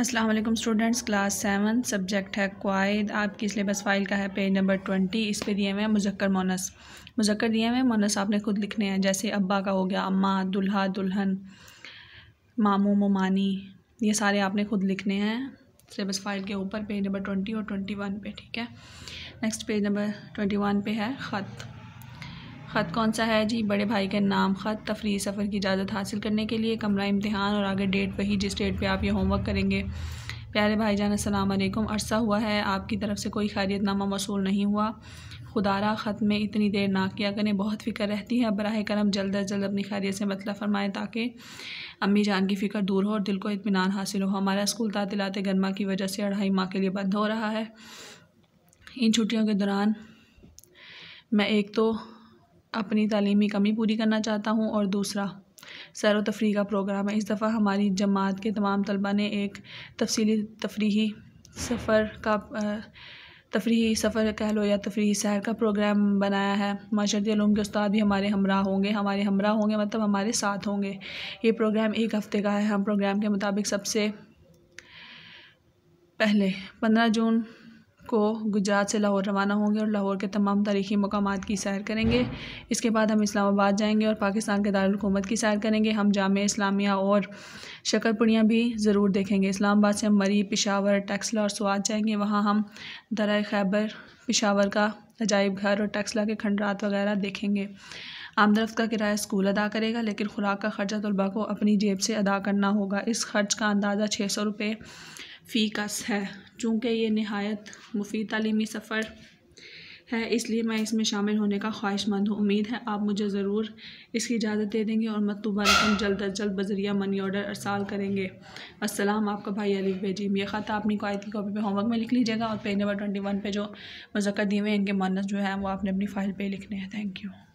Aslam students class seven subject है क्वाइद आपकी सिलेबस फाइल का है पेज नंबर ट्वेंटी इस पे दिए हुए हैं मुजक्कर मोनस मुजक्कर दिए हुए हैं मोनस आपने खुद लिखने हैं जैसे अब्बा का हो गया अम्मा दुल्हा दुल्हन मामू ममानी ये सारे आपने खुद लिखने हैं सिलेबस फाइल के ऊपर पेज नंबर ट्वेंटी और ट्वेंटी वन पे ठीक है next page number twenty one पे है ख़त ख़त कौन सा है जी बड़े भाई के नाम ख़त तफरी सफ़र की इजाज़त हासिल करने के लिए कमरा इम्तहान और आगे डेट वही जिस डेट पर आप ये होमवर्क करेंगे प्यारे भाई जान असलकुम अरसा हुआ है आपकी तरफ से कोई नामा मौसू नहीं हुआ खुदारा ख़त में इतनी देर ना किया करें बहुत फ़िक्र रहती है बरह करम जल्द अज जल्द अपनी खैरियत से मतलब फ़रमाएँ ताकि अम्मी जान की फ़िक्र दूर हो और दिल को इतमान हासिल हो हमारा स्कूल तातिलात गर्मा की वजह से अढ़ाई माह के लिए बंद हो रहा है इन छुट्टियों के दौरान मैं एक तो अपनी तलीमी कमी पूरी करना चाहता हूँ और दूसरा सैर व तफरी का प्रोग्राम है इस दफ़ा हमारी जमात के तमाम तलबा ने एक तफसली तफरी सफ़र का तफरी सफ़र कह लो या तफरी सैर का प्रोग्राम बनाया है माशरती आलूम के उस्ताद भी हमारे हमरा होंगे हमारे हमरा होंगे मतलब हमारे साथ होंगे ये प्रोग्राम एक हफ़्ते का है हम प्रोग्राम के मुताबिक सबसे पहले पंद्रह जून को गुजरात से लाहौर रवाना होंगे और लाहौर के तमाम तारीखी मकाम की सैर करेंगे इसके बाद हम इस्लामाबाद जाएंगे और पाकिस्तान के दारकूमत की सैर करेंगे हम जाम इस्लामिया और शकरपुड़ियाँ भी ज़रूर देखेंगे इस्लामाबाद से हम मरी पिशावर टैक्सला और स्वाद जाएंगे वहाँ हम दरा खैबर पिशावर का अजायब घर और टैक्सला के खंडरात वगैरह देखेंगे आमदरफ्त का किराया स्कूल अदा करेगा लेकिन खुराक का खर्चा तलबा को अपनी जेब से अदा करना होगा इस खर्च का अंदाज़ा छः सौ रुपये फ़ी कस है चूँकि ये नहायत मुफीद तलीमी सफ़र है इसलिए मैं इसमें शामिल होने का ख्वाहिशमंद हूँ उम्मीद है आप मुझे ज़रूर इसकी इजाज़त दे देंगे और मतलूबा रकम जल्द अज जल्द बजरिया मनी ऑर्डर अरसाल करेंगे असलम आपका भाई अली बेजीम यह ख़त आपने कायद की कॉपी होमवर्क में लिख लीजिएगा और पेज नंबर ट्वेंटी वन पर जो मजक्क़त दिए हुए इनके मानस जो है वो आपने अपनी फ़ाइल पर लिखने हैं थैंक यू